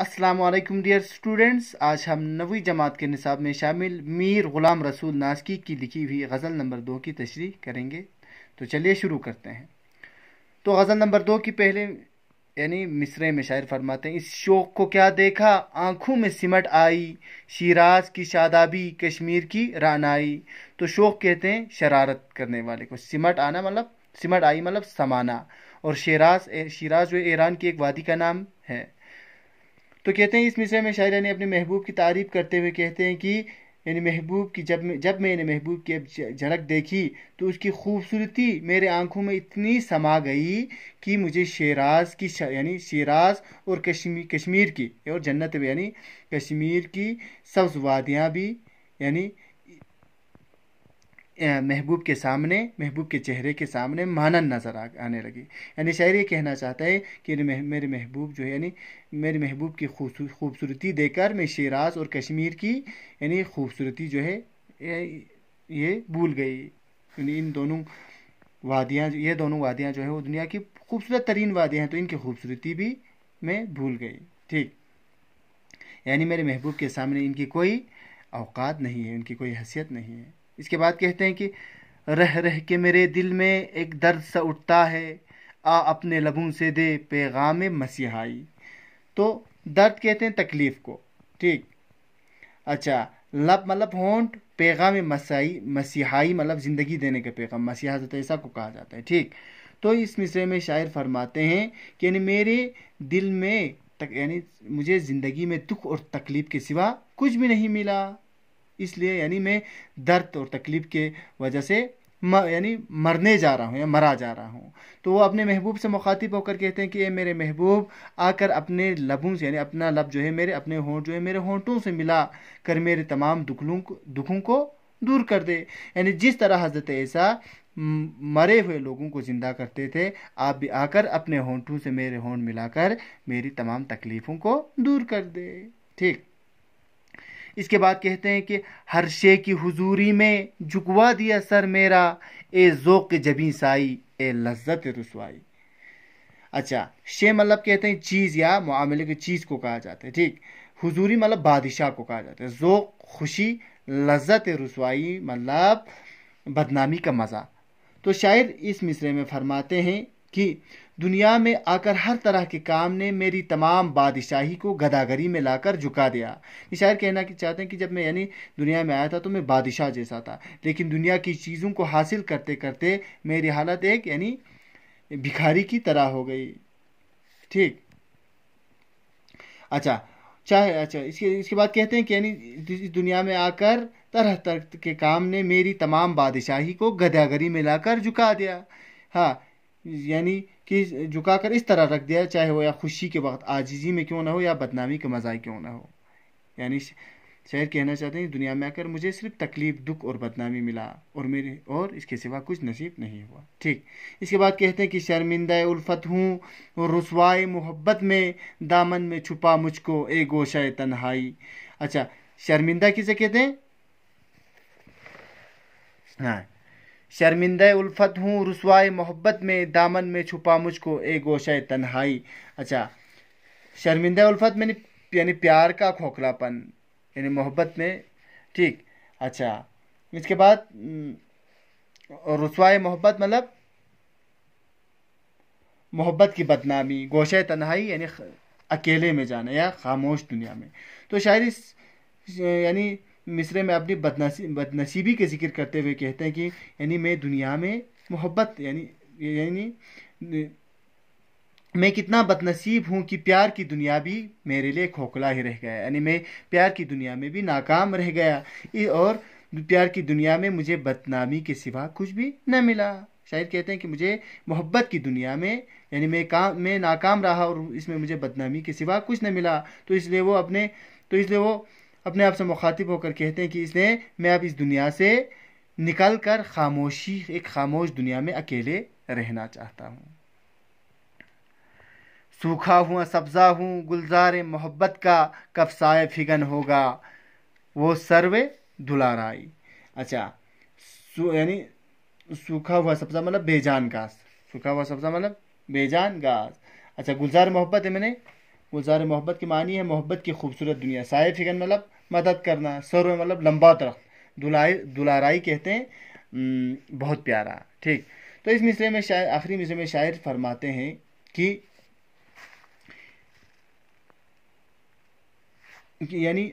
Aslam dear students आज हम नवी जमात के निसाब में शामिल मीर ग़ुलाम रसूल नाजकी की लिखी हुई गज़ल नंबर दो की तशरी करेंगे तो चलिए शुरू करते हैं तो गज़ल नंबर दो की पहले यानी मिसरे में शायर फरमाते हैं इस शोक को क्या देखा आँखों में सिमट आई शिराज की शादाबी कश्मीर की रानाई तो शोक कहते हैं शरारत करने वाले को सिमट आना मतलब सिमट आई मतलब समाना और शराज शिराज जो ईरान की एक वादी का नाम है तो कहते हैं इस मिसरे में शायरा ने अपने महबूब की तारीफ करते हुए कहते हैं कि यानी महबूब की जब जब मैंने महबूब की झलक देखी तो उसकी खूबसूरती मेरे आंखों में इतनी समा गई कि मुझे शेराज की यानी शेराज और कश्मीर कश्मीर की और जन्नत यानी कश्मीर की सब्ज़ वादियाँ भी यानी महबूब के सामने महबूब के चेहरे के सामने मानन नज़र आने लगी यानी शायर ये कहना चाहता है कि मेरे महबूब जो है यानी मेरे महबूब की खूबसूरती देकर मैं शेराज और कश्मीर की यानी खूबसूरती जो है ये भूल गई यानी इन दोनों वादियाँ ये दोनों वादियाँ जो है वो दुनिया की खूबसूरत तरीन वादियाँ हैं तो इनकी खूबसूरती भी मैं भूल गई ठीक यानी मेरे महबूब के सामने इनकी कोई अवकात नहीं है इनकी कोई हैसियत नहीं है इसके बाद कहते हैं कि रह रह के मेरे दिल में एक दर्द सा उठता है आ अपने लबों से दे पैगाम मसीहाई तो दर्द कहते हैं तकलीफ़ को ठीक अच्छा लब मतलब होंट पैगाम मसाई मसीहाई मतलब ज़िंदगी देने का पैगाम मसीहा ऐसा को कहा जाता है ठीक तो इस मिसरे में शायर फरमाते हैं कि यानी मेरे दिल में तक यानी मुझे ज़िंदगी में दुख और तकलीफ़ के सिवा कुछ भी नहीं मिला इसलिए यानी मैं दर्द और तकलीफ़ के वजह से म, यानी मरने जा रहा हूँ या मरा जा रहा हूँ तो वो अपने महबूब से मुखातिब होकर कहते हैं कि ये मेरे महबूब आकर अपने लबों से यानी अपना लब जो है मेरे अपने होंठ जो है मेरे होंठों से मिला कर मेरे तमाम दुखलों को दुखों को दूर कर दे यानी जिस तरह हजरत ऐसा मरे हुए लोगों को ज़िंदा करते थे आप भी आकर अपने होंठों से मेरे होंठ मिलाकर मेरी तमाम तकलीफ़ों को दूर कर दे ठीक इसके बाद कहते हैं कि हर शे की हुजूरी में झुकवा दिया सर मेरा ए ज़ोक़ जबी साई ए लज्जत रसवाई अच्छा शे मतलब कहते हैं चीज़ या मामले की चीज़ को कहा जाता है ठीक हुजूरी मतलब बादशाह को कहा जाता है ज़ोक़ खुशी लज्जत रसवाई मतलब बदनामी का मज़ा तो शायर इस मिसरे में फरमाते हैं कि दुनिया में आकर हर तरह के काम ने मेरी तमाम बादशाही को गदागरी में लाकर झुका दिया ये शायर कहना कि चाहते हैं कि जब मैं यानी दुनिया में आया था तो मैं बादशाह जैसा था लेकिन दुनिया की चीज़ों को हासिल करते करते मेरी हालत एक यानी भिखारी की तरह हो गई ठीक अच्छा चाहे अच्छा इसके इसके बाद कहते हैं कि यानी इस दुनिया में आकर तरह तरह के काम ने मेरी तमाम बादशाही को गदागरी में लाकर झुका दिया हाँ यानी कि झुकाकर इस तरह रख दिया चाहे वो या खुशी के वक्त आजीजी में क्यों ना हो या बदनामी के मज़ाक क्यों ना हो यानी शायर कहना चाहते हैं दुनिया में आकर मुझे सिर्फ तकलीफ दुख और बदनामी मिला और मेरे और इसके सिवा कुछ नसीब नहीं हुआ ठीक इसके बाद कहते हैं कि शर्मिंदा उल्फत हूँ और रसवाए मोहब्बत में दामन में छुपा मुझको ए गोशा तन्हाई अच्छा शर्मिंदा किसे कहते हैं हाँ शर्मिंद उल्फत हूँ रसवाए मोहब्बत में दामन में छुपा मुझको ए गोशे तन्हाई अच्छा शर्मिंद उल्फत मैंने यानी प्यार का खोखलापन यानी मोहब्बत में ठीक अच्छा इसके बाद हम्म, रसवाए मोहब्बत मतलब मोहब्बत की बदनामी गोशे तन्हाई यानी अकेले में जाना या खामोश दुनिया में तो शायरी यानी मिसरे में अपनी बदनसी बदनसीबी के जिक्र करते हुए कहते हैं कि यानी मैं दुनिया में मोहब्बत यानी यानी मैं कितना बदनसीब हूँ कि प्यार की दुनिया भी मेरे लिए खोखला ही रह गया यानी मैं प्यार की दुनिया में भी नाकाम रह गया और प्यार की दुनिया में मुझे बदनामी के सिवा कुछ भी न मिला शायर कहते हैं कि मुझे मोहब्बत की दुनिया में यानी मैं काम मैं नाकाम रहा और इसमें मुझे बदनामी के सिवा कुछ न मिला तो इसलिए वो अपने तो इसलिए वो अपने आप से मुखातिब होकर कहते हैं कि इसने मैं अब इस दुनिया से निकल कर खामोशी एक खामोश दुनिया में अकेले रहना चाहता हूँ सूखा हुआ सब्ज़ा हूँ गुलजार मोहब्बत का कफसाए फिगन होगा वो सर्वे दुलाराई अच्छा यानी सूखा हुआ सब्ज़ा मतलब बेजान घास सूखा हुआ सब्ज़ा मतलब बेजान घास अच्छा गुलजार मोहब्बत है मैंने गुजार मोहब्बत के मानी है मोहब्बत की खूबसूरत दुनिया साय फिकन मतलब मदद करना सर में मतलब लंबा दरख्त दुलाई दुलाराई कहते हैं बहुत प्यारा ठीक तो इस मिसरे में शायर आखिरी मिसरे में शायर फरमाते हैं कि यानी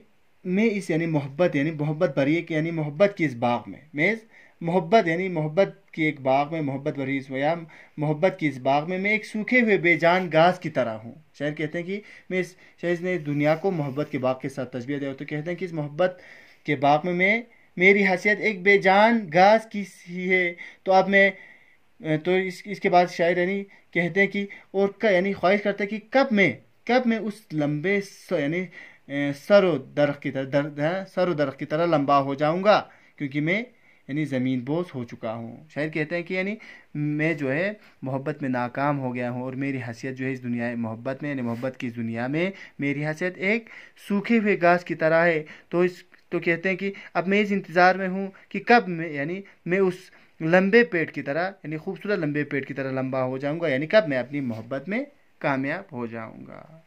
में इस यानी मोहब्बत यानी मोहब्बत भरी एक यानी मोहब्बत की इस बाग में मेज़ मोहब्बत यानी मोहब्बत की एक बाग में मोहब्बत भरी इस या मोहब्बत की इस बाग में मैं एक सूखे हुए बेजान घास की तरह हूँ शायर कहते हैं कि मैं इस शायर ने दुनिया को मोहब्बत के बाग के साथ तस्वीर दिया तो कहते हैं कि इस मोहब्बत के बाग में मैं मेरी हैसियत एक बेजान घास की सी है तो अब मैं तो इस इसके बाद शायर यानी कहते हैं कि और यानी ख्वाहिश करते हैं कि कब मैं कब मैं उस लंबे यानी सरो दरख की तरह दर, सरो दरख की तरह लंबा हो जाऊंगा क्योंकि मैं यानी ज़मीन बोस हो चुका हूँ शायर कहते हैं कि यानी मैं जो है मोहब्बत में नाकाम हो गया हूँ और मेरी हैसियत जो है इस दुनिया मोहब्बत में यानी मोहब्बत की दुनिया में मेरी हैसियत एक सूखे हुए घास की तरह है तो इस तो कहते हैं कि अब मैं इस इंतज़ार में हूँ कि कब मैं यानी मैं उस लंबे पेट की तरह यानी खूबसूरत लंबे पेट की तरह लंबा हो जाऊँगा यानी कब मैं अपनी मोहब्बत में कामयाब हो जाऊँगा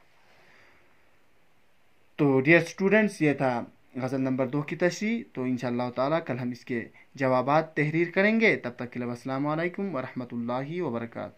डियर स्टूडेंट्स ये था गज़ल नंबर दो की तशरी तो इन ताला कल हम इसके जवाब तहरीर करेंगे तब तक के लिए असल वरहमल वर्का